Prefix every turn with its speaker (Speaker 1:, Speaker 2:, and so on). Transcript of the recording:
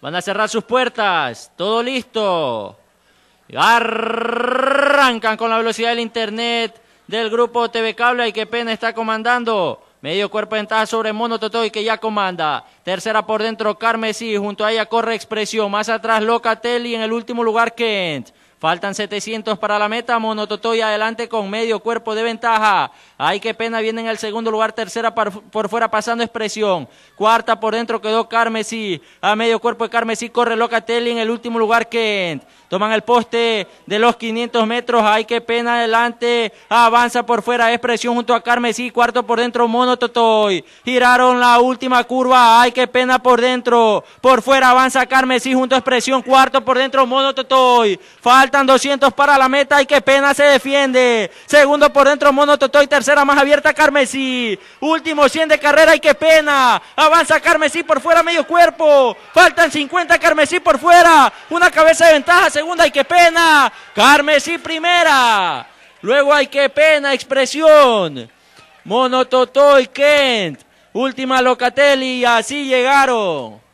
Speaker 1: Van a cerrar sus puertas. Todo listo. Arrancan con la velocidad del internet del grupo TV Cable y que pena está comandando. Medio cuerpo de sobre Mono y que ya comanda. Tercera por dentro Carmesí. Junto a ella corre Expresión. Más atrás Locatelli. En el último lugar Kent. Faltan 700 para la meta. Monototoy adelante con medio cuerpo de ventaja. Ay, qué pena, viene en el segundo lugar. Tercera por, fuera pasando expresión. Cuarta por dentro quedó Carmesí. A medio cuerpo de Carmesí corre Locatelli en el último lugar Kent. Toman el poste de los 500 metros. Ay, qué pena adelante. Avanza por fuera expresión junto a Carmesí. Cuarto por dentro Monototoy. Giraron la última curva. Ay, qué pena por dentro. Por fuera avanza Carmesí junto a expresión. Cuarto por dentro Monototoy. Falta 200 para la meta y qué pena se defiende. Segundo por dentro Mono Totoy, tercera más abierta Carmesí. Último 100 de carrera y qué pena. Avanza Carmesí por fuera medio cuerpo. Faltan 50 Carmesí por fuera. Una cabeza de ventaja segunda y qué pena. Carmesí primera. Luego hay que pena, expresión. Mono Kent. Última Locatelli, así llegaron.